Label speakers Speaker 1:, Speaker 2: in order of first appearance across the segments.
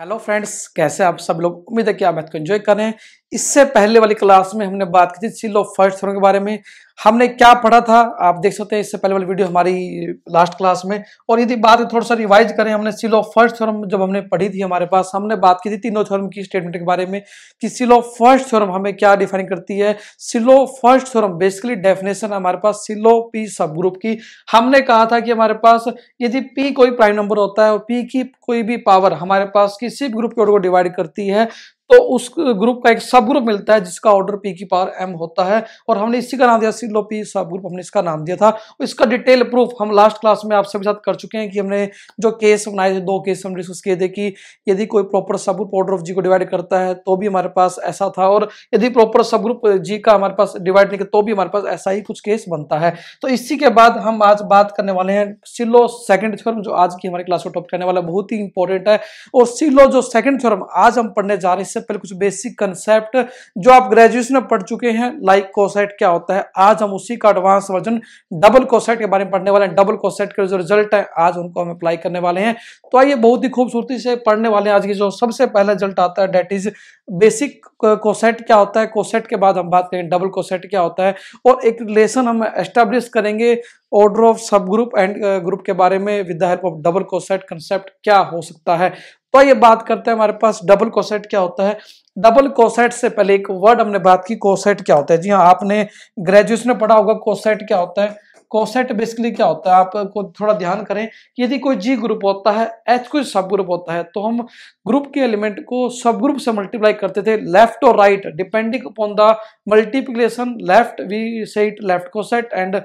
Speaker 1: hello friends कैसे आप सब लोग उम्मीद है कि आप मैथ को एंजॉय करें इससे पहले वाली क्लास में हमने बात की थी सील ऑफ फर्स्ट थ्योरम के बारे में हमने क्या पढ़ा था आप देख सकते हैं इससे पहले वाली वीडियो हमारी लास्ट क्लास में और यदि बात थोड़ा सा रिवाइज करें हमने सील ऑफ फर्स्ट थ्योरम जब हमने पढ़ी थी हमारे पास हमने बात की थी तीनों थ्योरम की स्टेटमेंट के बारे में कि सील ऑफ फर्स्ट थ्योरम हमें क्या डिफाइन करती है Sylow first theorem basically definition हमारे पास सिलो पी सब ग्रुप की हमने कहा था कि हमारे पास यदि पी कोई प्राइम नंबर होता है और पी की कोई भी पावर हमारे पास किसी भी ग्रुप के को डिवाइड करती है तो उस ग्रुप का एक सब ग्रुप मिलता है जिसका ऑर्डर पी की पावर एम होता है और हमने इसी का नाम दिया सिलो पी सब ग्रुप हमने इसका नाम दिया था तो इसका डिटेल प्रूफ हम लास्ट क्लास में आप सभी साथ कर चुके हैं कि हमने जो केस बनाए थे दो केस हम डिस्कस किए थे कि यदि कोई प्रॉपर सब ग्रुप ऑर्डर ऑफ जी को डिवाइड करता है तो भी हमारे पास ऐसा था और यदि प्रॉपर सब ग्रुप जी का हमारे पास डिवाइड नहीं किया तो भी हमारे पास ऐसा ही कुछ केस बनता है तो इसी के बाद हम आज बात करने वाले हैं सिलो सेकेंड थ्योरम जो आज की हमारी क्लास को टॉप करने वाला बहुत ही इंपॉर्टेंट है और सिलो जो सेकंड थ्योरम आज हम पढ़ने जा रहे हैं इससे पहले कुछ बेसिक कंसेप्ट जो आप ग्रेजुएशन में पढ़ चुके हैं लाइक कोसेट क्या होता है आज हम उसी का एडवांस वर्जन डबल कोसेट के बारे में पढ़ने वाले हैं डबल कोसेट के जो रिजल्ट है आज उनको हम अप्लाई करने वाले हैं तो आइए बहुत ही खूबसूरती से पढ़ने वाले हैं आज की जो सबसे पहला रिजल्ट आता है डेट इज बेसिक कोसेट क्या होता है कोसेट के बाद हम बात करेंगे डबल कोसेट क्या होता है और एक रिलेशन हम एस्टेब्लिश करेंगे order of subgroup and group के बारे में with the help of double coset concept क्या हो सकता है तो ये बात करते हैं हमारे पास डबल कोसेट क्या होता है डबल कोसेट से पहले एक वर्ड हमने बात की कोसेट क्या होता है जी हाँ आपने ग्रेजुएशन में पढ़ा होगा कोसेट क्या होता है कोसेट बेसिकली क्या होता है आपको थोड़ा ध्यान करें कि यदि कोई जी ग्रुप होता है एच कोई सब ग्रुप होता है तो हम ग्रुप के एलिमेंट को सब ग्रुप से मल्टीप्लाई करते थे लेफ्ट और right depending upon the multiplication left we set left coset and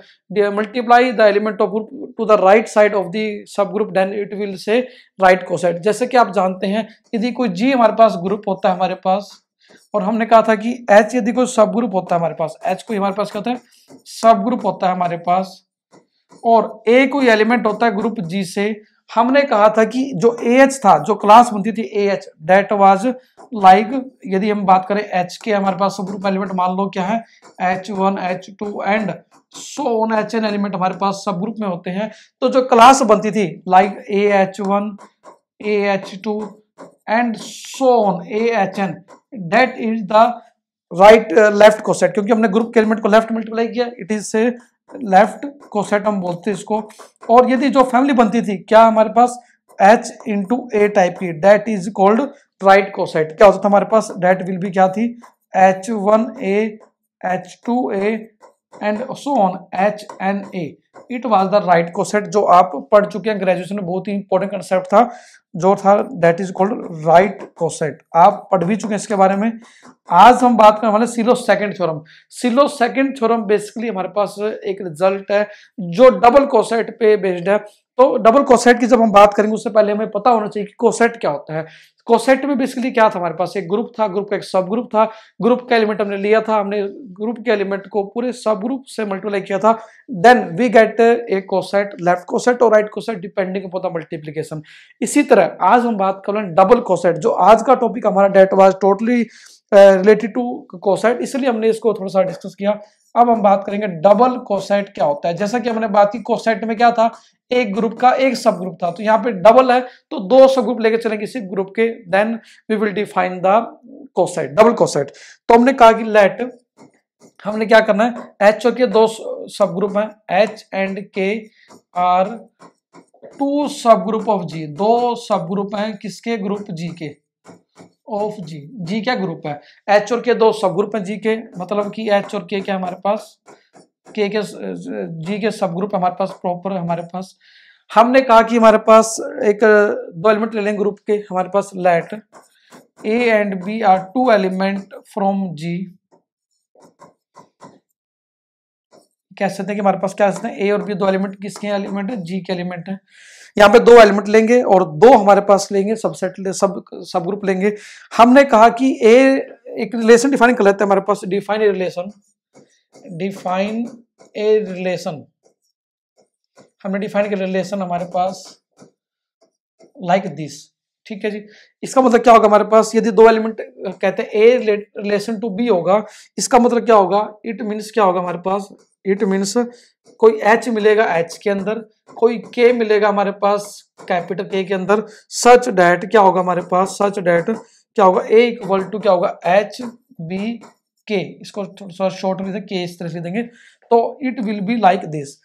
Speaker 1: multiply the element of group to the right side of the subgroup then it will say right coset जैसे कि आप जानते हैं यदि कोई जी हमारे पास group होता है हमारे पास और हमने कहा था कि एच यदि कोई सब ग्रुप होता है हमारे पास एच कोई हमारे पास कहते हैं है सब ग्रुप होता है हमारे पास और ए कोई एलिमेंट होता है ग्रुप जी से हमने कहा था कि जो ए एच था जो क्लास बनती थी A H that was like यदि हम बात करें एच के हमारे पास सब ग्रुप एलिमेंट मान लो क्या है H one H two and so on H N element हमारे पास सब ग्रुप में होते हैं तो जो क्लास बनती थी like A H one A H two and so on A H N that is the right left coset क्योंकि हमने ग्रुप के एलिमेंट को लेफ्ट मल्टीप्लाई किया it is say left coset हम बोलते हैं इसको और यदि जो फैमिली बनती थी क्या हमारे पास एच इंटू ए टाइप की that is called right coset क्या होता था हमारे पास डेट विल भी क्या थी H one A H two A and so on H N A it was the right coset जो आप पढ़ चुके हैं ग्रेजुएशन में बहुत ही इंपॉर्टेंट कंसेप्ट था जो था that is called right coset आप पढ़ भी चुके हैं इसके बारे में आज हम बात करने वाले Sylow second theorem Sylow second theorem basically हमारे पास एक रिजल्ट है जो डबल कॉन्सेप्ट पे बेस्ड है तो डबल कोसेट की जब हम बात करेंगे उससे पहले हमें पता होना चाहिए कि कोसेट क्या होता है कोसेट में बेसिकली क्या था हमारे पास एक ग्रुप था ग्रुप का एक सब ग्रुप था ग्रुप का एलिमेंट हमने लिया था हमने ग्रुप के एलिमेंट को पूरे सब ग्रुप से मल्टीप्लाई किया था then we get a coset left coset और right coset depending upon the multiplication इसी तरह आज हम बात कर रहे हैं डबल कोसेट जो आज का टॉपिक हमारा that was totally totally related to coset इसलिए हमने इसको थोड़ा सा डिस्कस किया अब हम बात करेंगे डबल कोसेट क्या होता है जैसा कि हमने बात की कोसेट में क्या था एक ग्रुप का एक सब ग्रुप था तो यहाँ पे डबल है तो दो सब ग्रुप लेके चलेंगे इसी ग्रुप के then we will define the coset double coset तो हमने कहा कि लेट हमने क्या करना है एच के दो सब ग्रुप है H and K are two subgroup of G दो सब ग्रुप है किसके ग्रुप जी के ऑफ जी जी क्या ग्रुप है एच और के दो सब ग्रुप है जी के मतलब कि एच और के क्या हमारे पास के के जी के सब ग्रुप हमारे पास प्रॉपर हमारे पास हमने कहा कि हमारे पास एक दो एलिमेंट ले लेंगे ग्रुप के हमारे पास let A and B are two element from G कह सकते हैं कि हमारे पास क्या सकते हैं ए और बी दो एलिमेंट किसके एलिमेंट है जी के एलिमेंट है यहाँ पे दो एलिमेंट लेंगे और दो हमारे पास लेंगे सबसेट ले, सब सब ग्रुप लेंगे हमने कहा कि ए एक रिलेशन डिफाइन कर लेते हैं हमारे पास define a relation define a relation हमने डिफाइन किया रिलेशन हमारे पास लाइक दिस ठीक है जी इसका मतलब क्या होगा हमारे पास यदि दो एलिमेंट कहते हैं ए रिलेशन टू बी होगा इसका मतलब क्या होगा इट मीन्स क्या होगा हमारे पास इट मीन्स कोई एच मिलेगा एच के अंदर कोई के मिलेगा हमारे पास कैपिटल के के अंदर सच डैट क्या होगा हमारे पास सच डैट क्या होगा ए इक्वल टू क्या होगा एच बी के इसको थोड़ा शॉर्ट में के इस तरह से देंगे तो it will be like this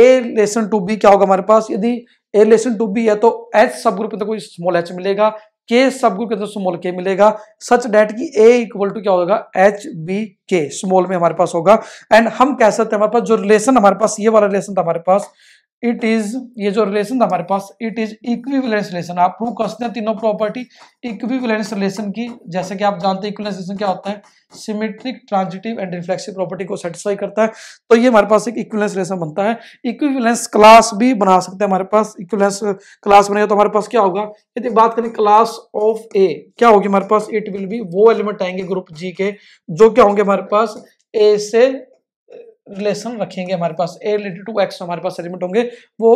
Speaker 1: A lesson to B क्या होगा हमारे पास यदि ए लेसन टू बी है तो एच सब ग्रुप में तो कोई स्मॉल एच मिलेगा के सब ग्रुप के अंदर स्मॉल के मिलेगा सच डेट की ए इक्वल टू क्या होगा एच बी के स्मॉल में हमारे पास होगा एंड हम कह सकते हैं हमारे पास जो रिलेशन हमारे पास ये वाला रिलेशन था हमारे पास इट इज ये जो रिलेशन था हमारे पास इट इज इक्विवेलेंस रिलेशन आप प्रूव कर सकते हैं तीनों प्रॉपर्टी इक्विवेलेंस रिलेशन की जैसे कि आप जानते हैं इक्विवेलेंस रिलेशन क्या होता है symmetric transitive and reflexive property को सेटिस्फाई करता है तो ये हमारे पास एक इक्विवेलेंस रिलेशन बनता है इक्विवेलेंस क्लास भी बना सकते हैं हमारे पास इक्विवेलेंस क्लास बनेगा तो हमारे पास क्या होगा यदि बात करें क्लास ऑफ ए क्या होगी हमारे पास इट विल बी वो एलिमेंट आएंगे ग्रुप जी के जो क्या होंगे हमारे पास ए से रिलेशन रखेंगे हमारे पास ए रिलेटेड टू एक्स हमारे पास एलिमेंट होंगे वो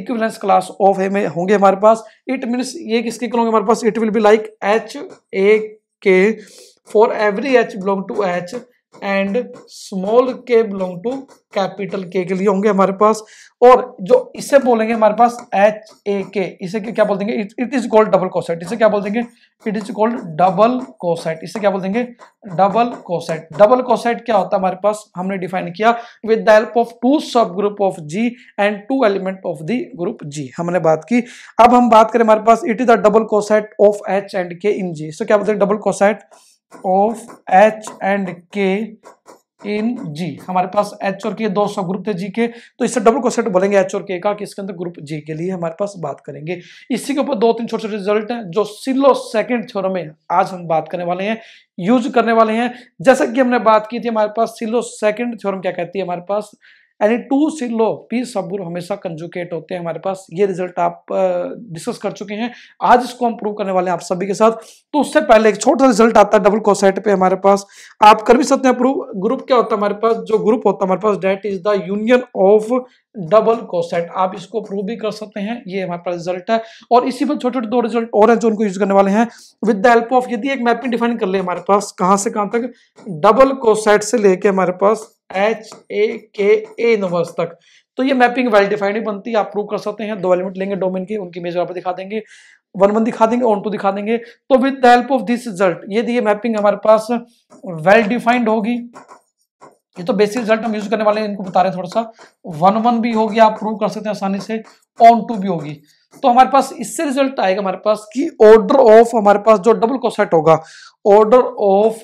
Speaker 1: इक्विवेलेंस क्लास ऑफ ए में होंगे हमारे पास इट मीन्स ये किसके इक्वल होंगे हमारे पास it will be like H A K for every H belong to H and small K belong to capital K के लिए होंगे हमारे पास और जो इसे बोलेंगे हमारे पास एच ए के इसे क्या बोल देंगे it is called double coset इसे क्या बोल देंगे it is called double coset इसे क्या बोल देंगे डबल कोसेट डबल कोसेट क्या होता है हमारे पास हमने डिफाइन किया with the help of two subgroup of G and two element of the group G हमने बात की अब हम बात करें हमारे पास it is the double coset of H and K in G इसे क्या बोलते हैं double coset of H and K in G हमारे पास एच और के दो सब ग्रुप थे जी के तो इससे डबल क्वेश्चन तो बोलेंगे एच और के का कि इसके अंदर ग्रुप जी के लिए हमारे पास बात करेंगे इसी के ऊपर दो तीन छोटे छोटे रिजल्ट हैं जो सिलो सेकंड थ्योरम में आज हम बात करने वाले हैं यूज करने वाले हैं जैसा कि हमने बात की थी हमारे पास सिलो सेकेंड थ्योरम क्या कहती है हमारे पास यानी टू सिलो पी सबूर हमेशा कंजुकेट होते हैं हमारे पास ये रिजल्ट आप डिस्कस कर चुके हैं आज इसको हम प्रूव करने वाले हैं आप सभी के साथ तो उससे पहले एक छोटा रिजल्ट आता है डबल कोसेट पे हमारे पास आप कर भी सकते हैं प्रूव ग्रुप क्या होता है हमारे पास जो ग्रुप होता है हमारे पास that is the union of double coset आप इसको प्रूव भी कर सकते हैं ये हमारे पास रिजल्ट है और इसी पर छोटे छोटे दो रिजल्ट और हैं जो उनको यूज करने वाले हैं विद द हेल्प ऑफ यदि एक मैपिंग डिफाइन कर ले हमारे पास कहाँ से कहाँ तक डबल कोसेट से लेके हमारे पास H A K A inverse तक तो ये मैपिंग वेल डिफाइंड बनती है आप प्रूव कर सकते हैं दो एलिमेंट लेंगे डोमेन के उनकी मेजर आप दिखा देंगे वन वन दिखा देंगे ऑन टू दिखा देंगे तो with the help of this result ये दिए मैपिंग हमारे पास वेल डिफाइंड होगी ये तो बेसिक रिजल्ट हम यूज करने वाले हैं इनको बता रहे हैं थोड़ा सा वन वन भी होगी आप प्रूव कर सकते हैं आसानी से ऑन टू भी होगी तो हमारे पास इससे रिजल्ट आएगा हमारे पास कि ऑर्डर ऑफ हमारे पास जो डबल कोसेट होगा order of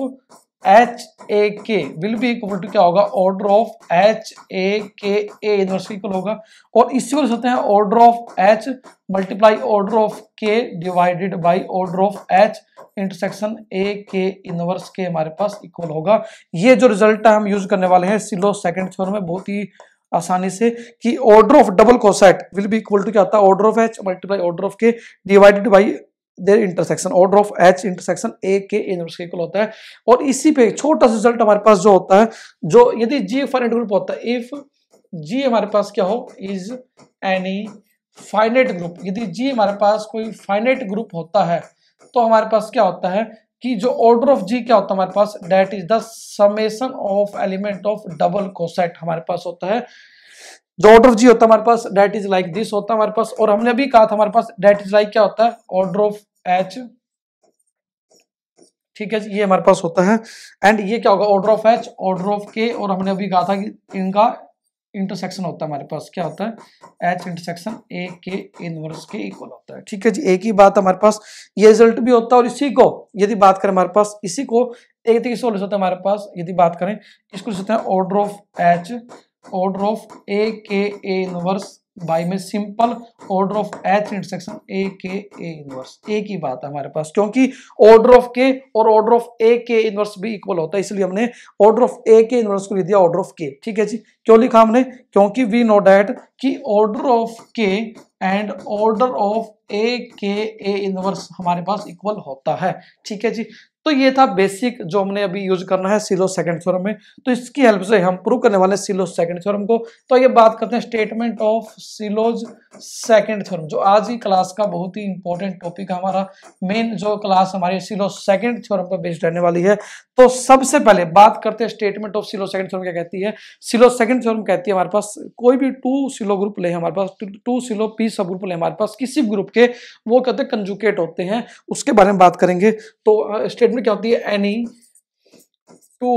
Speaker 1: H A K will be equal to क्या होगा order of H A K A equal होगा और इससे बोल सकते हैं order of H multiply order of K divided by order of H intersection A K inverse के हमारे पास इक्वल होगा ये जो रिजल्ट हम यूज करने वाले हैं सिलो सेकंड थ्योरम में बहुत ही आसानी से कि order of double coset will be equal to क्या होता है order of H multiply order of K divided by there intersection order of H intersection A K inverse equal होता है और इसी पे छोटा सा रिजल्ट हमारे पास जो होता है जो यदि जी फाइनेट ग्रुप होता है इफ जी हमारे पास क्या हो इज एनी फाइनेट ग्रुप यदि जी हमारे पास कोई फाइनेट ग्रुप होता है तो हमारे पास क्या होता है कि जो ऑर्डर ऑफ जी क्या होता है हमारे पास that is the summation of element of double coset हमारे पास होता है जो ऑर्डर ऑफ जी होता है हमारे पास डेट इज लाइक दिस होता है हमारे पास और हमने अभी कहा था हमारे पास डेट इज लाइक क्या होता है ऑर्डर ऑफ एच ठीक है ये हमारे पास होता है एंड ये क्या होगा order of H order of K और हमने अभी कहा था कि इनका इंटरसेक्शन होता है हमारे पास क्या होता है H intersection A K inverse के इक्वल होता है ठीक है जी एक ही बात हमारे पास ये रिजल्ट भी होता है और इसी को यदि बात करें हमारे पास इसी को एक तरीके से हमारे पास यदि बात करें इसको order of H order of aka inverse by में simple order of H intersection A K A inverse ए की बात है हमारे पास क्योंकि ऑर्डर ऑफ के और order of A K inverse भी इक्वल होता है इसलिए हमने order of A K inverse को लिख दिया ऑर्डर ऑफ के ठीक है जी क्यों लिखा हमने क्योंकि वी नो डैट कि order of K and order of A K A inverse हमारे पास इक्वल होता है ठीक है जी तो ये था बेसिक जो हमने अभी यूज करना है सिलो सेकंड थ्योरम में तो इसकी हेल्प से हम प्रूव करने वाले सिलो सेकंड थ्योरम को तो ये बात करते हैं statement of Sylow's second theorem जो आज ही क्लास का बहुत ही इंपॉर्टेंट टॉपिक है हमारा मेन जो क्लास हमारी सिलो सेकंड थ्योरम पर बेस्ड रहने वाली है तो सबसे पहले बात करते हैं statement of Sylow second theorem क्या कहती है सिलो सेकंड थ्योरम कहती है हमारे पास कोई भी टू सिलो ग्रुप ले हमारे पास two Sylow P subgroup ले हमारे पास किसी ग्रुप के वो कहते हैं कंजुकेट होते हैं उसके बारे में बात करेंगे तो स्टेटमेंट में क्या होती है any two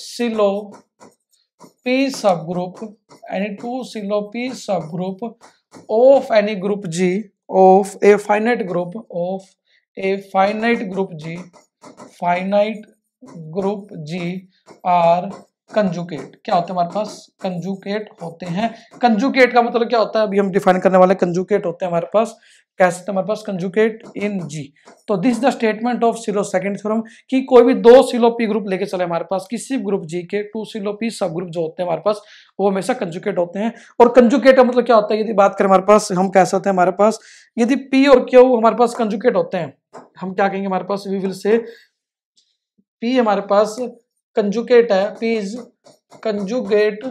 Speaker 1: Sylow P subgroup any two Sylow P subgroup of any group G of a finite group of a finite group G finite group G are conjugate क्या होते हैं हमारे पास conjugate होते हैं conjugate का मतलब क्या होता है अभी हम डिफाइन करने वाले कंजुकेट होते हैं हमारे पास कैसे तुम्हारे पास कंजुकेट इन जी तो this the statement of Sylow second theorem कि कोई भी दो सिलो पी ग्रुप लेके चले हमारे पास किसी ग्रुप जी के two Sylow P subgroup जो होते हैं हमारे पास वो हमेशा कंजुकेट होते हैं और कंजुकेट का मतलब क्या होता है यदि बात करें हमारे पास हम कह सकते हैं हमारे पास यदि पी और क्यू हमारे पास कंजुकेट होते हैं हम क्या कहेंगे हमारे पास वी विल से पी हमारे पास कंजुकेट है P is conjugate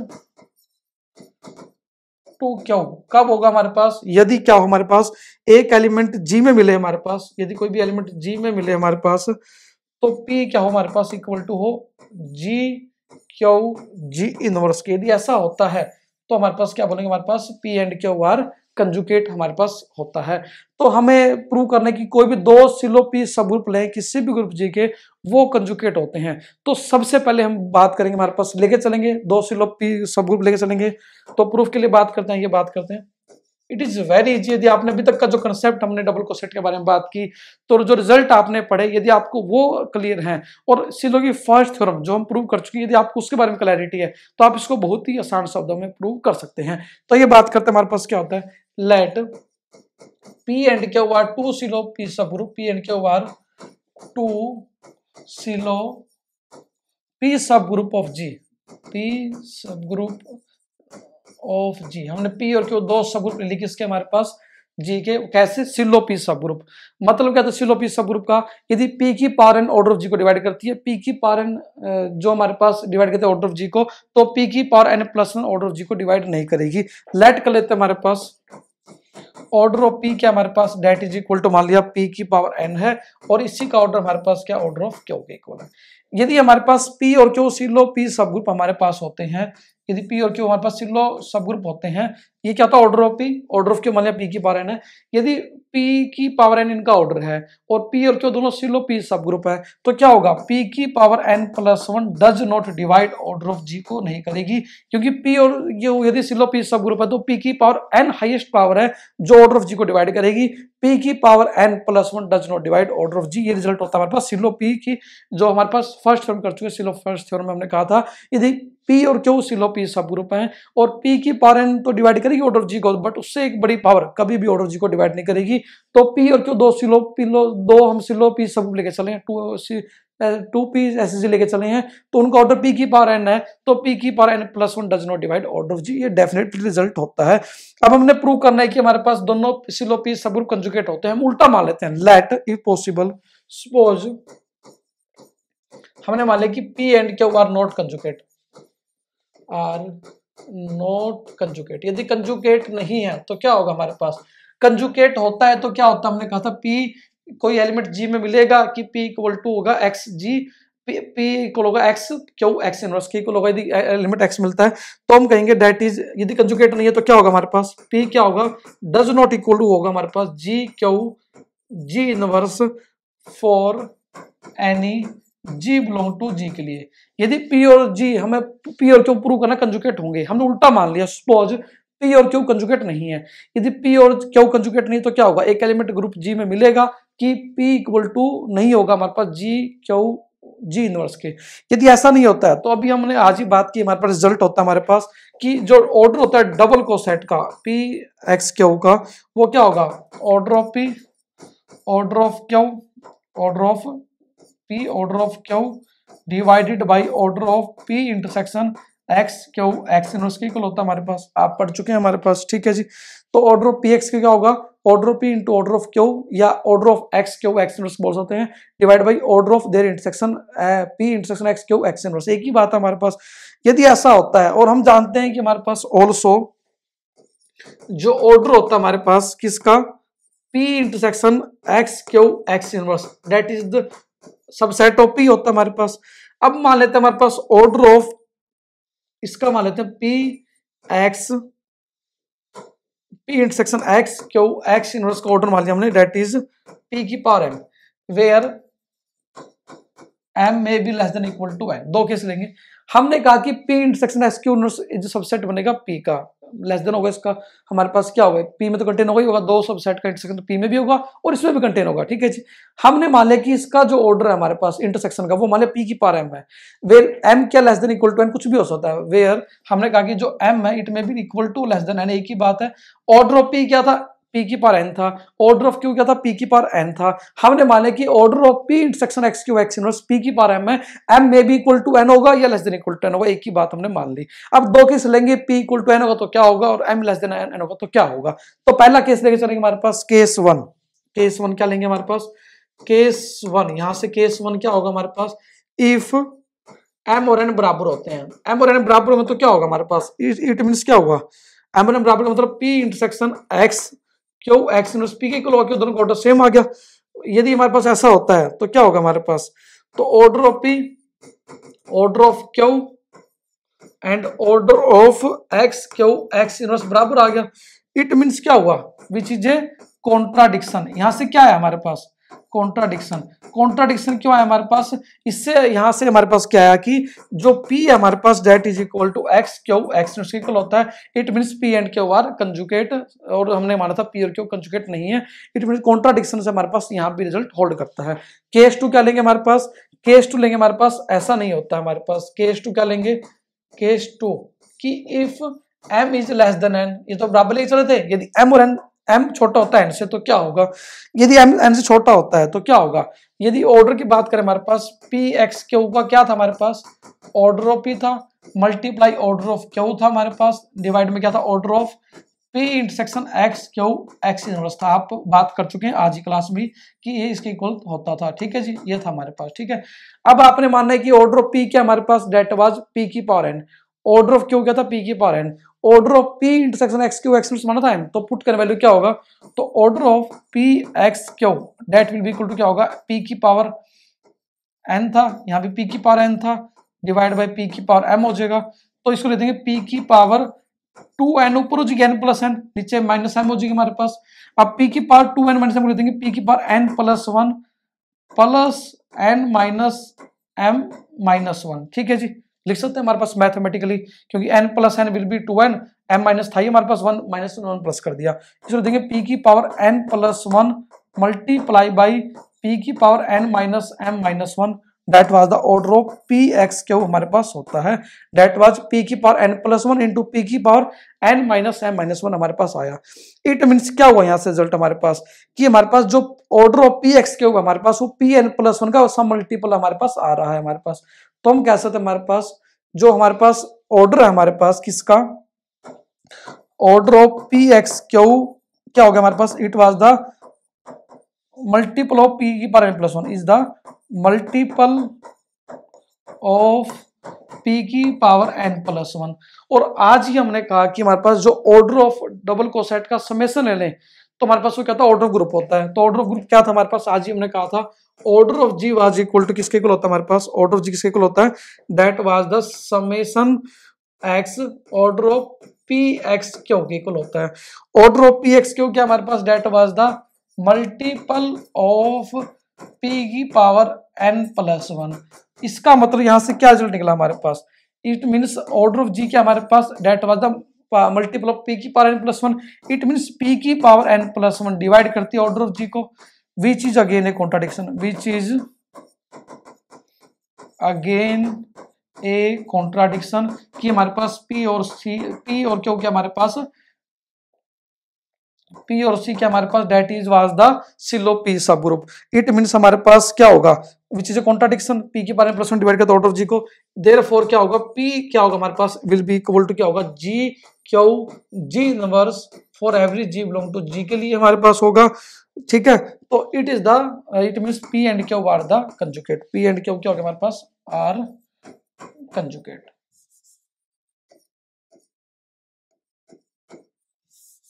Speaker 1: to Q कब होगा हमारे पास यदि क्या हो हमारे पास एक एलिमेंट जी में मिले हमारे पास यदि कोई भी एलिमेंट जी में मिले हमारे पास तो पी क्या हो हमारे पास इक्वल टू हो जी क्यू जी इनवर्स के यदि ऐसा होता है तो हमारे पास क्या बोलेंगे हमारे पास P and Q are conjugate हमारे पास होता है तो हमें प्रूव करने की कोई भी दो सिलोपी सब ग्रुप लें किसी भी ग्रुप जी के वो कंजुकेट होते हैं तो सबसे पहले हम बात करेंगे हमारे पास लेके चलेंगे दो सिलोपी सब ग्रुप लेके चलेंगे तो प्रूफ के लिए बात करते हैं ये बात करते हैं इट इज वेरी इजी यदि आपने अभी तक का जो कंसेप्ट हमने डबल कोसेट के बारे में बात की तो जो रिजल्ट आपने पढ़े यदि आपको वो क्लियर है और सीधो की फर्स्ट थ्योरम जो हम प्रूव कर चुके हैं यदि आपको उसके बारे में क्लैरिटी है तो आप इसको बहुत ही आसान शब्दों में प्रूव कर सकते हैं तो ये बात करते हैं हमारे पास क्या होता है let P and K are two Sylow P subgroup P and K are two Sylow P subgroup of G P subgroup of G हमने पी और क्यू दो सब ग्रुप लिखे इसके हमारे पास जी के कैसे सिलो पी सब ग्रुप मतलब क्या था सिलो पी सब ग्रुप का यदि पी की power and order of G को डिवाइड करती है पी की पावर एंड जो हमारे पास डिवाइड करते हैं ऑर्डर ऑफ जी को तो पी की power N plus one order of G को डिवाइड नहीं करेगी लेट कर लेते हमारे पास ऑर्डर ऑफ पी क्या हमारे पास डेट इज इक्वल टू मान लिया पी की पावर एन है और इसी का ऑर्डर हमारे पास क्या ऑर्डर ऑफ क्यू के इक्वल है यदि हमारे पास पी और Q Sylow P subgroup हमारे पास होते हैं यदि पी और क्यू हमारे पास सिलो सब ग्रुप होते हैं ये क्या होता है order of P order of Q मान लिया पी की पावर एन है यदि पी की पावर एन इनका ऑर्डर है और पी और क्यू दोनों सिलो पी सब ग्रुप है तो क्या होगा पी की power N plus one does not divide order of G को नहीं करेगी क्योंकि पी और क्यू यदि सिलो पी सब ग्रुप है तो पी की पावर एन हाइएस्ट पावर है जो ऑर्डर ऑफ जी को डिवाइड करेगी पी की power N plus one does not divide order of G ये रिजल्ट होता है हमारे पास सिलो पी की जो हमारे पास फर्स्ट थ्योरम कर चुके सिलो फर्स्ट थ्योरम में हमने कहा था यदि पी और Q Sylow P subgroup है और पी की पावर एन तो डिवाइड करेगी ऑर्डर जी को बट उससे एक बड़ी पावर कभी भी ऑर्डर जी को डिवाइड नहीं करेगी तो पी और क्यों दो सिलो पी लो दो हम सिलो पी सब लेके चले हैं two C two P S S लेके चले हैं तो उनका ऑर्डर पी की पावर एन है तो पी की power N plus one does not divide order of G ये डेफिनेट रिजल्ट होता है अब हमने प्रूव करना है कि हमारे पास दोनों Sylow P subgroup conjugate होते हैं हम उल्टा मान लेते हैं लेट इफ पॉसिबल सपोज हमने मान लिया कि P and Q are not conjugate are not conjugate यदि कंजुकेट नहीं है तो क्या होगा हमारे पास कंजुकेट होता है तो क्या होता है हमने कहा था पी कोई एलिमेंट जी में मिलेगा कि पी इक्वल टू होगा एक्स जी पी इक्वल होगा एक्स क्यों एक्स इनवर्स के इक्वल होगा यदि एलिमेंट एक्स मिलता है तो हम कहेंगे डेट इज यदि कंजुकेट नहीं है तो क्या होगा हमारे पास पी क्या होगा डज नॉट इक्वल टू होगा हमारे पास G Q G inverse for any G belong to G के लिए यदि पी और जी हमें पी और क्यू प्रूव करना कंजुकेट होंगे हमने उल्टा मान लिया सपोज पी और क्यू कंजुकेट नहीं है यदि पी और क्यू कंजुकेट नहीं तो क्या होगा एक एलिमेंट ग्रुप जी में मिलेगा कि पी इक्वल टू नहीं होगा हमारे पास जी क्यू जी इनवर्स के यदि ऐसा नहीं होता है तो अभी हमने आज ही बात की हमारे पास रिजल्ट होता है हमारे पास कि जो ऑर्डर होता है डबल को सेट का पी एक्स क्यू का वो क्या होगा order of P order of Q order of p order of q divided by order of p intersection x q x inverse equal होता है हमारे पास आप पढ़ चुके हैं हमारे पास ठीक है जी तो ऑर्डर ऑफ पी एक्स क्या होगा order of P into order of Q या order of X Q X inverse बोल सकते हैं divide by order of there intersection P intersection X Q X inverse एक ही बात है हमारे पास यदि ऐसा होता है और हम जानते हैं कि हमारे पास ऑल्सो जो ऑर्डर होता है हमारे पास किसका P intersection X Q X inverse that is the subset of P होता है हमारे पास अब मान लेते हैं हमारे पास ऑर्डर ऑफ इसका मान लेते हैं P X P intersection X Q X inverse का ऑर्डर मान लिया हमने डेट इज पी की power M where M may be less than equal to N दो केस लेंगे हमने कहा कि P intersection X Q inverse जो सबसेट बनेगा पी का लेस देन होगा इसका हमारे पास क्या होगा पी में तो कंटेन होगा ही होगा दो सबसेट का इंटरसेक्शन तो पी में भी होगा और इसमें भी कंटेन होगा ठीक है जी हमने मान लिया कि इसका जो ऑर्डर है हमारे पास इंटरसेक्शन का वो मान लिया पी की पार एम है वेर एम क्या less than equal to N कुछ भी हो सकता है वेयर हमने कहा कि जो एम है it may be equal to less than N एक ही बात है ऑर्डर ऑफ पी क्या था पी की पार एन था ऑर्डर ऑफ क्यू क्या था पी की पार एन था हमने माने कि order of P intersection X Q X inverse P की पार एम है M may be equal to N होगा या less than equal to N होगा एक ही बात हमने मान ली अब दो केस लेंगे पी इक्वल टू एन होगा तो क्या होगा और एम लेस देन एन होगा तो क्या होगा तो पहला केस लेके चलेंगे हमारे पास केस वन केस वन क्या लेंगे हमारे पास केस वन यहां से केस वन क्या होगा हमारे पास इफ एम और एन बराबर होते हैं एम और एन बराबर होंगे तो क्या होगा हमारे पास इट मीन क्या होगा एम और एन बराबर मतलब पी इंटरसेक्शन एक्स क्यों एक्स यूनस पी के इक्वल दोनों का ऑर्डर सेम आ गया यदि हमारे पास ऐसा होता है तो क्या होगा हमारे पास तो order of P order of Q and order of X Q X inverse बराबर आ गया इट मीन्स क्या हुआ विच इज ए कॉन्ट्राडिक्शन यहां से क्या है हमारे पास कॉन्ट्राडिक्शन कॉन्ट्राडिक्शन क्यों आया हमारे पास इससे यहाँ से हमारे पास क्या आया कि जो p है हमारे पास that is equal to X Q X equal होता है it means p and Q are conjugate और हमने माना था p और क्यू कंजुकेट नहीं है इट मीन कॉन्ट्राडिक्शन से हमारे पास यहाँ भी रिजल्ट होल्ड करता है केस टू क्या लेंगे हमारे पास केस टू लेंगे हमारे पास ऐसा नहीं होता हमारे पास केस टू क्या लेंगे केस टू की if M is less than N ये तो बराबर ही चले थे यदि एम और एन एम छोटा होता है एन से तो क्या होगा यदि एम एन से छोटा होता है तो क्या होगा यदि ऑर्डर की बात करें हमारे पास पी एक्स के ऊपर क्या था हमारे पास ऑर्डर ऑफ पी था मल्टीप्लाई ऑर्डर ऑफ क्यू था हमारे पास डिवाइड में क्या था order of P intersection X Q X inverse था आप बात कर चुके हैं आज की क्लास में कि ये इसके इक्वल होता था ठीक है जी ये था हमारे पास ठीक है अब आपने मानना है कि ऑर्डर ऑफ पी क्या हमारे पास डेट वॉज पी की power N order of Q क्या था पी की power N order of P intersection X Q X माना था तो पुट कर वैल्यू क्या होगा तो order of P x Q that will be equal to क्या होगा पी की पावर एन था यहाँ पे पी की पावर एन था डिवाइड बाई पी की पावर एम हो जाएगा तो इसको ले देंगे पी की पावर टू एन ऊपर हो जाएगी एन प्लस एन नीचे माइनस एम हो जाएगी हमारे पास अब पी की power two N minus M को ले पी की power N plus one plus N minus M minus one ठीक है जी लिख सकते हैं हमारे पास मैथमेटिकली क्योंकि N plus N will be two N M minus था हमारे पास वन माइनस वन प्लस कर दिया इसलिए देखेंगे पी की power N plus one multiply by P की power N minus M minus one that was the order of P x Q हमारे पास होता है डेट वॉज पी की power N plus one into P की power N minus M minus one हमारे पास आया इट मीन्स क्या हुआ यहाँ से रिजल्ट हमारे पास कि हमारे पास जो order of P x Q हमारे पास वो पी एन प्लस वन का सब मल्टीपल हमारे पास आ रहा है हमारे पास तो हम कह सकते हमारे पास जो हमारे पास ऑर्डर है हमारे पास किसका order of P x Q क्या हो गया हमारे पास it was the multiple of P की N plus one is the multiple of P की पावर एन प्लस वन और आज ही हमने कहा कि हमारे पास जो ऑर्डर ऑफ डबल कोसेट का समेसन ले लें तो हमारे पास वो क्या था ऑर्डर ग्रुप होता है तो ऑर्डर ग्रुप क्या था हमारे पास आज ही हमने कहा था order of G was equal to किसके इक्वल होता है हमारे पास ऑर्डर ऑफ जी किसके इक्वल होता है that was the summation X order of P X Q के इक्वल होता है ऑर्डर ऑफ पी एक्स क्यों क्या हमारे पास that was the multiple of P की पावर एन प्लस वन इसका मतलब यहां से क्या रिजल्ट निकला हमारे पास it means order of G क्या हमारे पास that was the multiple of P की power N plus one it means P की power N plus one divide करती है ऑर्डर ऑफ जी को which is again a contradiction which is again a contradiction कि हमारे पास p और c p और क्यों क्या हमारे पास p और c क्या हमारे पास that is was the Sylow p subgroup it means हमारे पास क्या होगा which is a contradiction p के बारे में प्लस डिवाइड करता ऑर्डर ऑफ g को देर फोर क्या होगा p क्या होगा हमारे पास विल बी इक्वल टू क्या होगा g Q g numbers for every g belong to g के लिए हमारे पास होगा ठीक है तो it is the it mean P and Q are the conjugate P and Q क्या हो गया हमारे पास आर कंजुकेट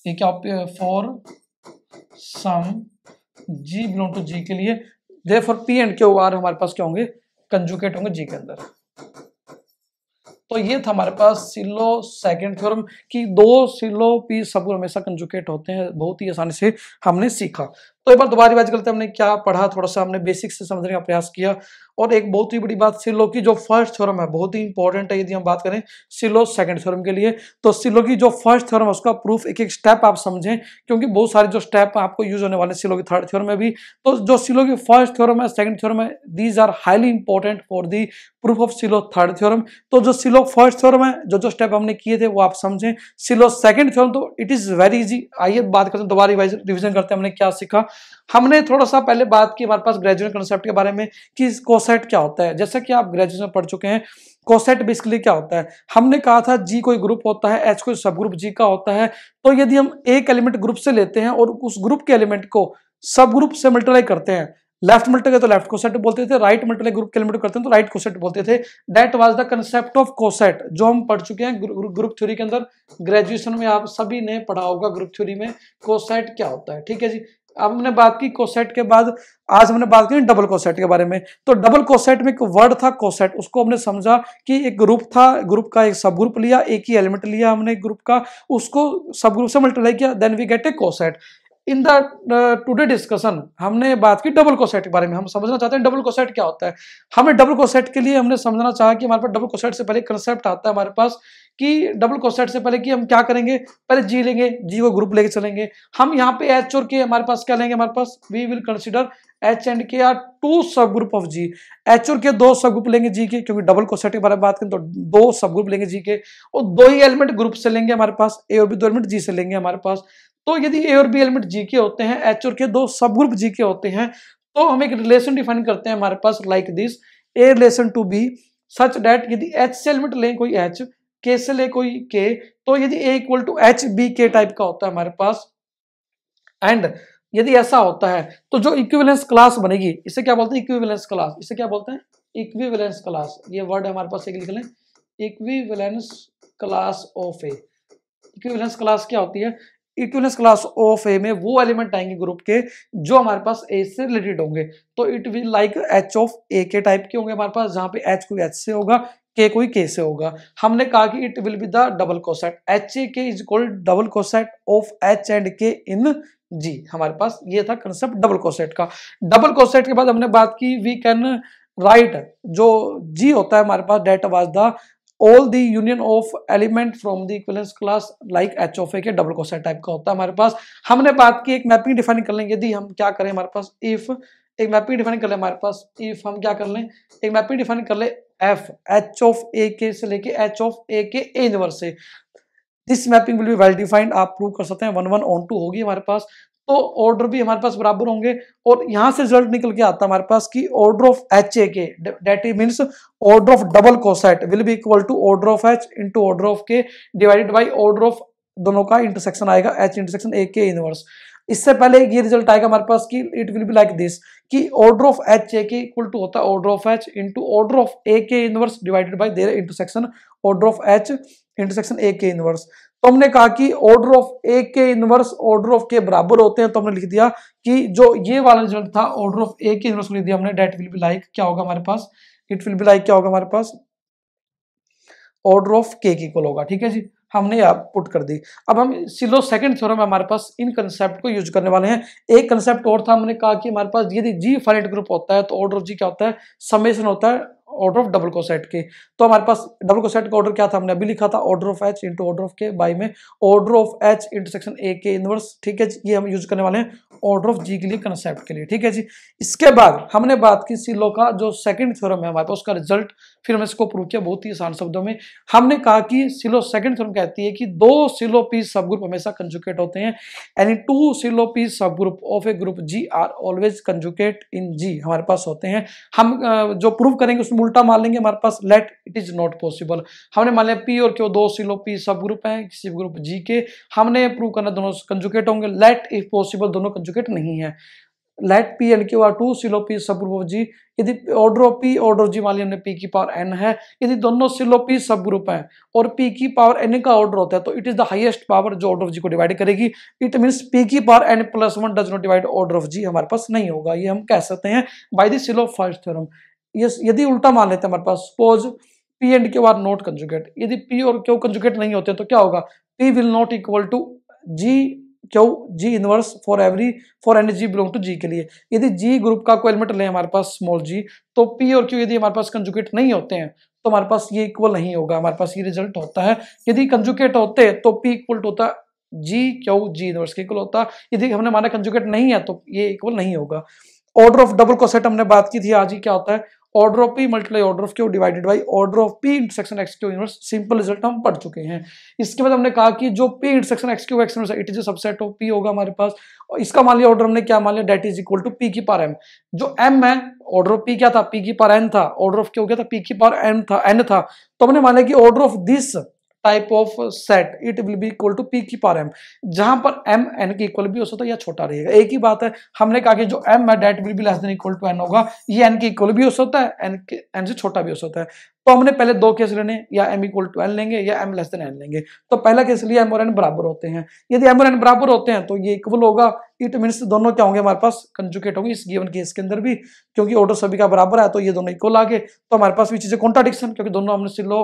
Speaker 1: ये क्या for some G belong to G के लिए they for P and Q are हमारे पास क्या होंगे कंजुकेट होंगे जी के अंदर तो ये था हमारे पास सिलो सेकेंड थ्योरम कि दो सिलो पी सब हमेशा कंजुकेट होते हैं बहुत ही आसानी से हमने सीखा तो एक बार दोबारा रिवाइज करते हमने क्या पढ़ा थोड़ा सा हमने बेसिक से समझने का प्रयास किया और एक बहुत ही बड़ी बात सिलो की जो फर्स्ट थ्योरम है बहुत ही इंपॉर्टेंट है यदि हम बात करें सिलो सेकंड थ्योरम के लिए तो सिलो की जो फर्स्ट थ्योरम है उसका प्रूफ एक एक स्टेप आप समझें क्योंकि बहुत सारे जो स्टेप आपको यूज होने वाले सिलो की थर्ड थ्योरम में भी तो जो सिलो की फर्स्ट थ्योरम है सेकंड थ्योरम है these are highly important for the proof of Sylow third theorem तो जो सिलो फर्स्ट थ्योरम है जो जो स्टेप हमने किए थे वो आप समझें सिलो सेकंड थ्योरम तो इट इज वेरी इजी आइए बात करते हैं दोबारा रिविजन करते हैं हमने क्या सीखा हमने थोड़ा सा पहले बात की हमारे पास ग्रेजुएट कॉन्सेप्ट के बारे में कि कोसेट क्या होता है जैसा कि आप ग्रेजुएशन में पढ़ चुके हैं कोसेट बेसिकली क्या होता है हमने कहा था जी कोई ग्रुप होता है एच कोई सब ग्रुप जी का होता है तो यदि हम एक एलिमेंट ग्रुप से लेते हैं और उस ग्रुप के एलिमेंट को सब ग्रुप से मल्टीप्लाई करते हैं लेफ्ट मल्टीप्लाई तो लेफ्ट कोसेट बोलते थे राइट मल्टीप्लाई ग्रुप के एलिमेंट करते हैं तो राइट कोसेट बोलते थे that was the concept of coset जो हम पढ़ चुके हैं ग्रुप थ्योरी के अंदर ग्रेजुएशन में आप सभी ने पढ़ा होगा ग्रुप थ्योरी में कोसेट क्या होता है ठीक है जी अब हमने बात की कोसेट के बाद आज हमने बात की डबल कोसेट के बारे में तो डबल कोसेट में एक वर्ड था कोसेट उसको हमने समझा कि एक ग्रुप था ग्रुप का एक सब ग्रुप लिया एक ही एलिमेंट लिया हमने ग्रुप का उसको सब ग्रुप से मल्टीप्लाई किया then we get a coset in the today discussion हमने बात की डबल कोसेट के बारे में हम समझना चाहते हैं डबल कोसेट क्या होता है हमें डबल कोसेट के लिए हमने समझना चाहा कि हमारे पास डबल कोसेट से पहले कंसेप्ट आता है हमारे पास कि डबल कोसेट से पहले कि हम क्या करेंगे पहले जी लेंगे जी को ग्रुप लेके चलेंगे हम यहाँ पे एच और के हमारे पास क्या लेंगे हमारे पास we will consider H and K are two subgroup of G H और के दो सब ग्रुप लेंगे जी के क्योंकि डबल कोसेट के बारे में बात करें तो दो सब ग्रुप लेंगे जी के और दो ही एलिमेंट ग्रुप से लेंगे हमारे पास ए और बी दो एलिमेंट जी से लेंगे हमारे पास तो यदि ए और बी एलिमेंट जी के होते हैं एच और के दो सब ग्रुप जी के होते हैं तो हम एक रिलेशन डिफाइन करते हैं हमारे पास like this a relation to be such that यदि एच से एलिमेंट लें कोई एच के से ले कोई के तो यदि A equal to H B K type का होता है हमारे पास एंड यदि ऐसा होता है तो जो इक्विवेलेंस क्लास बनेगी इसे क्या बोलते हैं इक्विवेलेंस क्लास इसे क्या बोलते हैं इक्विवेलेंस क्लास ये वर्ड हमारे पास एक लिख लें equivalence class of A equivalence class क्या होती है इक्विवेलेंस क्लास ऑफ ए में वो एलिमेंट आएंगे ग्रुप के जो हमारे पास ए से रिलेटेड होंगे तो it will like H of A K type के होंगे हमारे पास जहां पे एच कोई एच से होगा के कोई कैसे होगा हमने कहा कि it will be the double coset H A K is called double coset of H and K in G हमारे पास ये था कंसेप्ट डबल कोसेट का डबल कोसेट के बाद हमने बात की वी कैन राइट जो जी होता है हमारे पास that was the all the union of element from the equivalence class like H of A K double coset type का होता है हमारे पास हमने बात की एक मैपिंग डिफाइन कर लेंगे यदि हम क्या करें हमारे पास इफ एक मैपिंग डिफाइन कर ले हमारे पास इफ हम क्या कर लें एक मैपिंग डिफाइन कर ले एफ एच ऑफ ए के से लेके H of A K A inverse से this mapping will be well defined आप प्रूव कर सकते हैं वन वन ऑन टू होगी हमारे पास तो ऑर्डर भी हमारे पास बराबर होंगे और यहां से रिजल्ट निकल के आता है हमारे पास कि order of H A K that is means order of double coset will be equal to order of H into order of K divided by order of दोनों का इंटरसेक्शन आएगा H intersection A K inverse इससे पहले ये result आएगा हमारे पास कि it will be like this कि order of H A K equal to होता है order of H into order of A K inverse divided by there intersection order of H intersection A K inverse तो हमने कहा कि order of A K inverse order of के बराबर होते हैं तो हमने लिख दिया कि जो ये वाला रिजल्ट था order of A K inverse लिख दिया हमने डेट विल बी लाइक क्या होगा हमारे पास इट विल बी लाइक क्या होगा हमारे पास ऑर्डर ऑफ के इक्वल होगा ठीक है जी हमने यहाँ पुट कर दी अब हम सिलो सेकंड थ्योरम हमारे पास इन कंसेप्ट को यूज करने वाले हैं एक कंसेप्ट और था हमने कहा कि हमारे पास यदि जी फाइनेट ग्रुप होता है तो ऑर्डर ऑफ जी क्या होता है समेसन होता है ऑर्डर ऑफ डबल कोसेट के तो हमारे पास डबल कोसेट का ऑर्डर क्या था हमने अभी लिखा था order of H into order of K by में order of H intersection A K inverse ठीक है ये हम यूज करने वाले हैं ऑर्डर ऑफ जी के लिए कंसेप्ट के लिए ठीक है जी इसके बाद हमने बात की सिलो का जो सेकंड थ्योरम है हमारे पास उसका रिजल्ट फिर हम इसको प्रूव किया बहुत ही आसान शब्दों में हमने कहा कि सिलो सेकंड थ्योरम कहती है कि दो सिलो पीस सब ग्रुप हमेशा कंजुकेट होते हैं यानी two Sylow P's subgroup of a group G are always conjugate in G हमारे पास होते हैं हम जो प्रूव करेंगे उसमें उल्टा मान लेंगे हमारे पास let it is not possible हमने मान लिया पी और क्यों दो सिलो पी सब ग्रुप है किसी ग्रुप जी के हमने प्रूव करना दोनों कंजुकेट होंगे लेट इफ पॉसिबल दोनों कंजुकेट नहीं है let P and Q are two Sylow P subgroup of G यदि order of P order G मान लिया पी की पावर एन है यदि दोनों सिलो पी सब ग्रुप है और पी की पावर एन का ऑर्डर होता है तो it is the highest power जो ऑर्डर ऑफ जी को डिवाइड करेगी इट मीन्स पी की power N plus one does not divide order of G हमारे पास नहीं होगा ये हम कह सकते हैं by the Sylow first theorem यदि उल्टा मान लेते हैं हमारे पास suppose P and Q are not conjugate यदि पी और क्यू कंजुकेट नहीं होते तो क्या होगा P will not equal to G Q G inverse for every for any G belong to G के लिए यदि जी ग्रुप का कोई एलिमेंट लें हमारे पास स्मॉल जी तो पी और क्यू यदि हमारे पास कंजुकेट नहीं होते हैं तो हमारे पास ये इक्वल नहीं होगा हमारे पास ये रिजल्ट होता है यदि कंजुकेट होते तो पी इक्वल होता जी क्यू जी इनवर्स के इक्वल होता यदि हमने माना कंजुकेट नहीं है तो ये इक्वल नहीं होगा ऑर्डर ऑफ डबल कोसेट हमने बात की थी आज ही क्या होता है order of P multiply order of Q divided by order of P intersection X Q inverse simple result हम पढ़ चुके हैं इसके बाद हमने कहा कि जो P intersection X Q X inverse it is subset of P होगा हमारे पास और इसका मान लिया ऑर्डर हमने क्या मान लिया that is equal to P की पार एम जो एम है ऑर्डर ऑफ पी क्या था पी की पार एन था ऑर्डर ऑफ क्यू क्या था पी की पार एन था एन था तो हमने माना कि order of this type of set it will be equal to P की पार एम जहां पर एम एन के इक्वल भी हो सकता है या छोटा रहेगा एक ही बात है हमने कहा कि जो एम है that will be less than equal to N होगा ये एन के इक्वल भी हो सकता है एन के एन से छोटा भी हो सकता है तो हमने पहले दो केस लेने या एम इक्वल टू एन लेंगे या एम लेस देन एन लेंगे तो पहला केस लिया m और n बराबर होते हैं यदि m और एन बराबर होते हैं तो ये इक्वल होगा इट मीनस दोनों क्या होंगे हमारे पास कंजुकेट होंगे इस गिवन केस के अंदर भी क्योंकि ऑर्डर सभी का बराबर है तो ये दोनों इक्वल आगे तो हमारे पास भी चीज़ें कॉन्ट्राडिक्शन क्योंकि दोनों हमने सिलो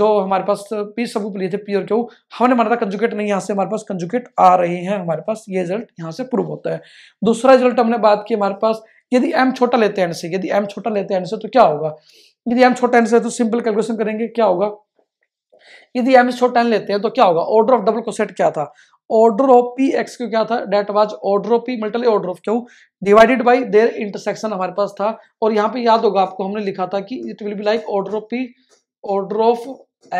Speaker 1: जो हमारे पास पी सबूप लिए थे पी और क्यू हमने माना था कंजुकेट नहीं यहाँ से हमारे पास कंजुकेट आ रहे हैं हमारे पास ये रिजल्ट यहाँ से प्रूव होता है दूसरा रिजल्ट हमने बात की हमारे पास यदि एम छोटा लेते हैं एन से यदि एम छोटा लेते हैं एन से तो क्या होगा यदि हम छोटा एन से तो सिंपल कैलकुलेशन करेंगे क्या होगा यदि हम छोटा एन लेते हैं तो क्या होगा ऑर्डर ऑफ डबल कोसेट क्या था ऑर्डर ऑफ पी एक्स क्यों क्या था that was order of p multiple order of Q divided by there intersection हमारे पास था और यहाँ पे याद होगा आपको हमने लिखा था कि it will be like order of P order of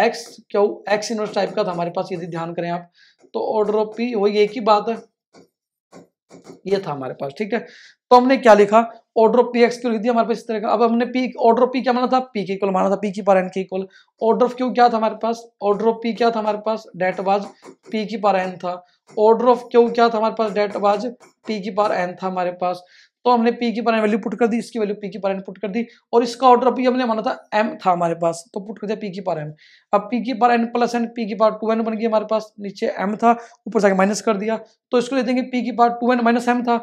Speaker 1: x क्यों एक्स इनवर्स टाइप का था हमारे पास यदि ध्यान करें आप तो ऑर्डर ऑफ पी वही एक ही बात है ये था हमारे पास ठीक है तो हमने क्या लिखा order of P x q लिख दिया हमारे पास इस तरह का अब हमने पी ऑर्डर ऑफ पी क्या माना था पी के इक्वल माना था पी की पार एन के इक्वल ऑर्डर ऑफ क्यू क्या था हमारे पास ऑर्डर ऑफ पी क्या था हमारे पास डेट वाज पी की पार एन था ऑर्डर ऑफ क्यू क्या था हमारे पास डेट वाज पी की पार एन था हमारे पास तो हमने पी की पर वैल्यू पुट कर दी इसकी वैल्यू पी की पर पुट कर दी और इसका ऑर्डर अभी हमने माना था एम था हमारे पास तो पुट कर दिया पी की पर अब पी की power n plus N P की पार टू एन बन गई हमारे पास नीचे एम था ऊपर से माइनस कर दिया तो इसको ले देंगे पी की power two N minus m था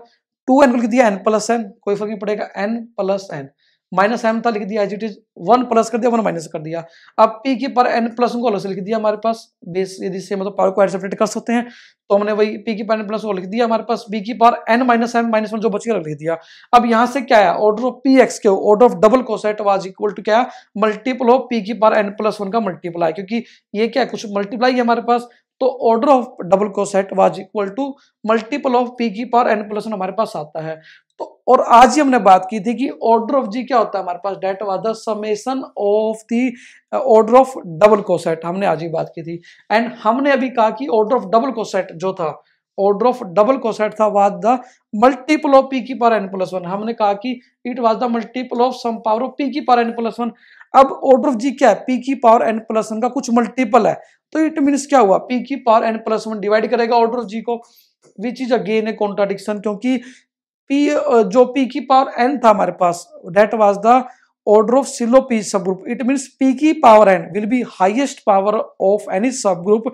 Speaker 1: टू एन को लिख दिया एन प्लस एन कोई फर्क नहीं पड़ेगा n plus N minus m था लिख दिया as it is one plus कर दिया वन माइनस कर दिया अब पी की पर एन प्लस को अलग से लिख दिया हमारे पास बेस यदि से मतलब पावर को एड कर सकते हैं तो हमने वही पी की पर एन प्लस को लिख दिया हमारे पास बी की power n minus M minus one जो बच गया लिख दिया अब यहाँ से क्या है ऑर्डर ऑफ पी एक्स के order of double coset was equal to क्या है मल्टीपल ऑफ पी की पर एन प्लस वन का मल्टीप्लाई क्योंकि ये क्या है कुछ मल्टीप्लाई है हमारे पास तो order of double coset was equal to multiple of P की पर एन प्लस वन हमारे पास आता है तो और आज ही हमने बात की थी कि ऑर्डर ऑफ जी क्या होता है हमारे पास that was the summation of the order of double coset हमने आज ही बात की थी एंड हमने अभी कहा कि ऑर्डर ऑफ डबल कोसेट जो था ऑर्डर ऑफ डबल कोसेट था was the multiple of P की पर एन प्लस वन हमने कहा कि it was the multiple of some power of P की पावर एन प्लस वन अब ऑर्डर ऑफ जी क्या है पी की पावर एन प्लस वन का कुछ मल्टीपल है तो इट मीन क्या हुआ पी की power N plus one divide करेगा ऑर्डर ऑफ जी को which is again a contradiction क्योंकि पी uh, जो पी की पावर एन था हमारे पास that was the order of Sylow P subgroup it mean p की power n will be highest power of any subgroup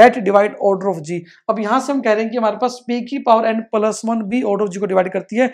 Speaker 1: that divide order of G अब यहां से हम कह रहे हैं कि हमारे पास पी की power N plus one b order of G को डिवाइड करती है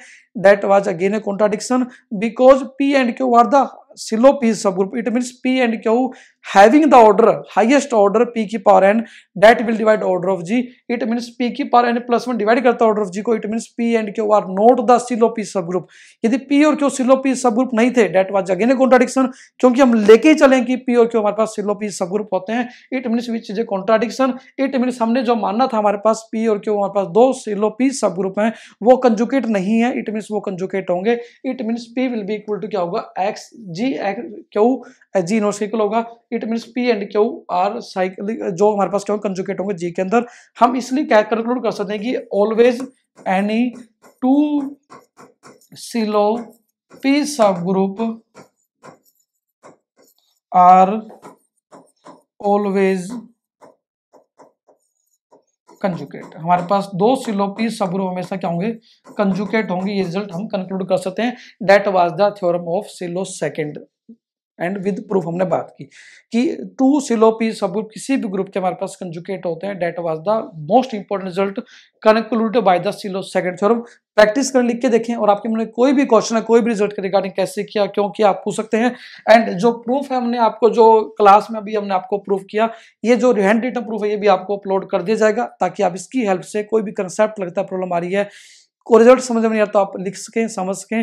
Speaker 1: that was again a contradiction because p and Q are the Sylow P subgroup it mean P and q having the order highest order p की power n that will divide order of g it means p की power n plus one divide करता order of g को it means p and q are not the silo p subgroup यदि p और q silo p subgroup नहीं थे that was again a contradiction क्योंकि हम लेके ही चले कि p और q हमारे पास silo p subgroup होते हैं it means which is a contradiction it means हमने जो मानना था हमारे पास p और q हमारे पास दो silo p subgroup हैं वो conjugate नहीं है it means वो conjugate होंगे it means p will be equal to क्या होगा x g q g inverse equal होगा it means p and Q are cycle जो हमारे पास क्या कंजुकेट होंगे जी के अंदर हम इसलिए क्या कंक्लूड कर सकते हैं कि always any two Sylow P subgroup are always conjugate हमारे पास दो सिलोपी ग्रुप हमेशा क्या होंगे कंजुकेट होंगे ये रिजल्ट हम कंक्लूड कर सकते हैं that was the theorem of Sylow second and with proof हमने बात की कि टू सिलोपी सब किसी भी ग्रुप के हमारे पास कंजुकेट होते हैं that was the most important result conclude by the Sylow second theorem practice करें लिख के देखें और आपके मन कोई भी क्वेश्चन है कोई भी रिजल्ट के रिगार्डिंग कैसे किया क्यों किया आप पूछ सकते हैं एंड जो प्रूफ है हमने आपको जो क्लास में अभी हमने आपको प्रूफ किया ये जो हैंड रिटर्न प्रूफ है ये भी आपको अपलोड कर दिया जाएगा ताकि आप इसकी हेल्प से कोई भी कंसेप्ट लगता है प्रॉब्लम आ रही है को रिजल्ट समझ में नहीं आता आप लिख सकें समझ सकें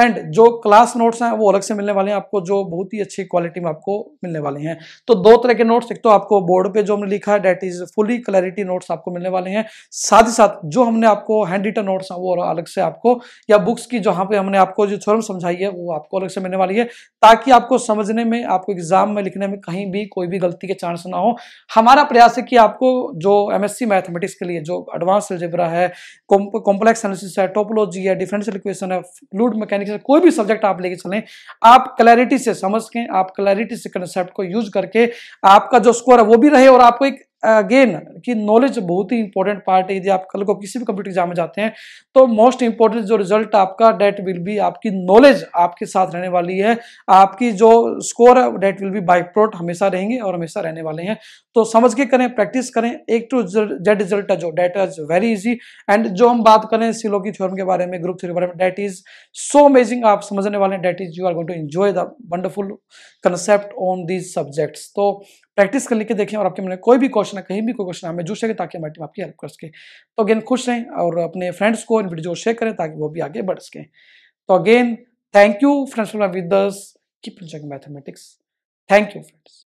Speaker 1: एंड जो क्लास नोट्स हैं वो अलग से मिलने वाले हैं आपको जो बहुत ही अच्छी क्वालिटी में आपको मिलने वाले हैं तो दो तरह के नोट्स एक तो आपको बोर्ड पे जो हमने लिखा है that is fully clarity notes आपको मिलने वाले हैं साथ ही साथ जो हमने आपको हैंड रिटन नोट्स हैं वो अलग से आपको या बुक्स की जहाँ पे हमने आपको जो थ्योरम समझाई है वो आपको अलग से मिलने वाली है ताकि आपको समझने में आपको एग्जाम में लिखने में कहीं भी कोई भी गलती के चांस ना हो हमारा प्रयास है कि आपको जो एम मैथमेटिक्स के लिए जो एडवांस जबरा है कॉम्प्लेक्स एनालिसिस एनालिसिस है टोपोलॉजी है डिफरेंशियल इक्वेशन है फ्लूड मैकेनिक्स है कोई भी सब्जेक्ट आप लेके चलें आप क्लैरिटी से समझ के आप क्लैरिटी से कंसेप्ट को यूज करके आपका जो स्कोर है वो भी रहे और आपको एक अगेन कि नॉलेज बहुत ही इंपॉर्टेंट पार्ट है यदि आप कल को किसी भी कंप्यूटर एग्जाम में जाते हैं तो मोस्ट इंपॉर्टेंट जो रिजल्ट आपका डेट विल बी आपकी नॉलेज आपके साथ रहने वाली है आपकी जो स्कोर है डेट विल बी बाई प्रोट हमेशा रहेंगे और हमेशा रहने वाले हैं तो समझ के करें प्रैक्टिस करें एक टू जेड रिजल्ट है जो that is very easy and जो हम बात करें सिलो की थ्योरम के बारे में ग्रुप थ्योरी के बारे में डेट इज सो अमेजिंग आप समझने वाले हैं that is you are going to enjoy the wonderful concept on these subjects तो प्रैक्टिस कर लेके देखें और आपके मन में कोई भी क्वेश्चन है कहीं भी कोई क्वेश्चन हमें जो सके ताकि हमारी टीम आपकी हेल्प कर सके तो अगेन खुश रहें और अपने फ्रेंड्स को इन वीडियो शेयर करें ताकि वो भी आगे बढ़ सकें तो again thank you friends with keep mathematics thank you friends